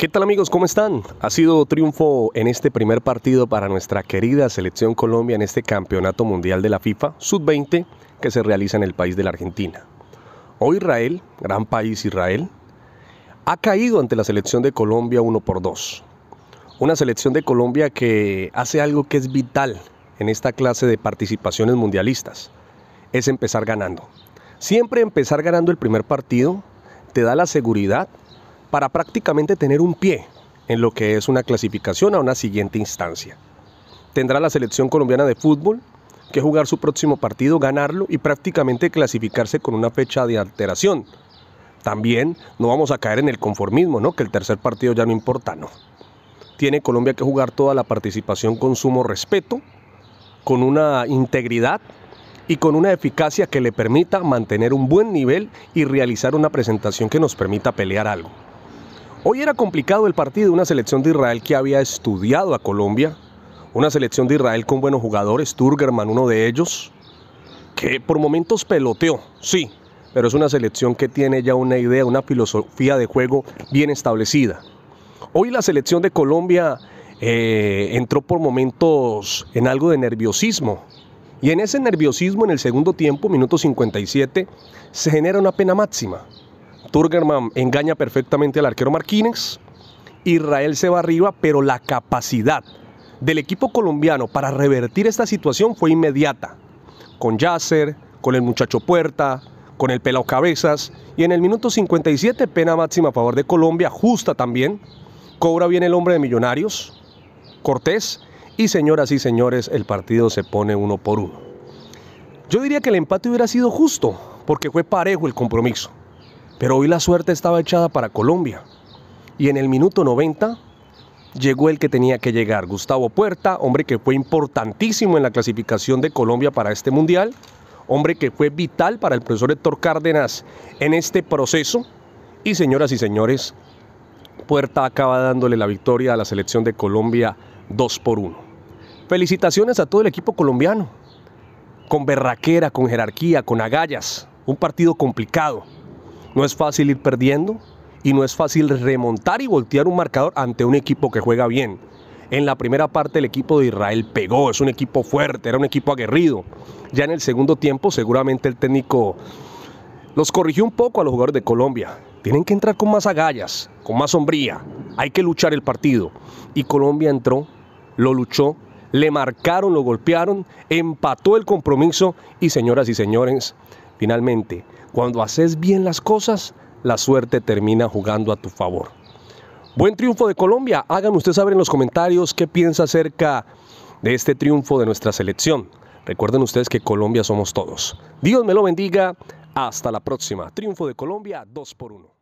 ¿Qué tal amigos? ¿Cómo están? Ha sido triunfo en este primer partido para nuestra querida selección Colombia en este Campeonato Mundial de la FIFA Sub-20 que se realiza en el país de la Argentina. Hoy Israel, gran país Israel, ha caído ante la selección de Colombia 1 por 2. Una selección de Colombia que hace algo que es vital en esta clase de participaciones mundialistas, es empezar ganando. Siempre empezar ganando el primer partido te da la seguridad para prácticamente tener un pie en lo que es una clasificación a una siguiente instancia. Tendrá la selección colombiana de fútbol que jugar su próximo partido, ganarlo y prácticamente clasificarse con una fecha de alteración. También no vamos a caer en el conformismo, ¿no? Que el tercer partido ya no importa, no. Tiene Colombia que jugar toda la participación con sumo respeto, con una integridad y con una eficacia que le permita mantener un buen nivel y realizar una presentación que nos permita pelear algo. Hoy era complicado el partido, una selección de Israel que había estudiado a Colombia, una selección de Israel con buenos jugadores, Turgerman uno de ellos, que por momentos peloteó, sí, pero es una selección que tiene ya una idea, una filosofía de juego bien establecida. Hoy la selección de Colombia eh, entró por momentos en algo de nerviosismo. Y en ese nerviosismo, en el segundo tiempo, minuto 57, se genera una pena máxima. Turgerman engaña perfectamente al arquero Marquínez. Israel se va arriba, pero la capacidad del equipo colombiano para revertir esta situación fue inmediata. Con Yasser, con el muchacho Puerta, con el pelao Cabezas. Y en el minuto 57, pena máxima a favor de Colombia, justa también. Cobra bien el hombre de Millonarios, Cortés. Y señoras y señores, el partido se pone uno por uno. Yo diría que el empate hubiera sido justo, porque fue parejo el compromiso. Pero hoy la suerte estaba echada para Colombia. Y en el minuto 90 llegó el que tenía que llegar, Gustavo Puerta, hombre que fue importantísimo en la clasificación de Colombia para este Mundial, hombre que fue vital para el profesor Héctor Cárdenas en este proceso. Y señoras y señores, Puerta acaba dándole la victoria a la selección de Colombia 2 por 1. Felicitaciones a todo el equipo colombiano, con berraquera, con jerarquía, con agallas, un partido complicado no es fácil ir perdiendo y no es fácil remontar y voltear un marcador ante un equipo que juega bien. En la primera parte el equipo de Israel pegó, es un equipo fuerte, era un equipo aguerrido. Ya en el segundo tiempo seguramente el técnico los corrigió un poco a los jugadores de Colombia. Tienen que entrar con más agallas, con más sombría. Hay que luchar el partido. Y Colombia entró, lo luchó, le marcaron, lo golpearon, empató el compromiso y señoras y señores, finalmente cuando haces bien las cosas, la suerte termina jugando a tu favor. Buen triunfo de Colombia. Háganme ustedes saber en los comentarios qué piensa acerca de este triunfo de nuestra selección. Recuerden ustedes que Colombia somos todos. Dios me lo bendiga. Hasta la próxima. Triunfo de Colombia 2 por 1.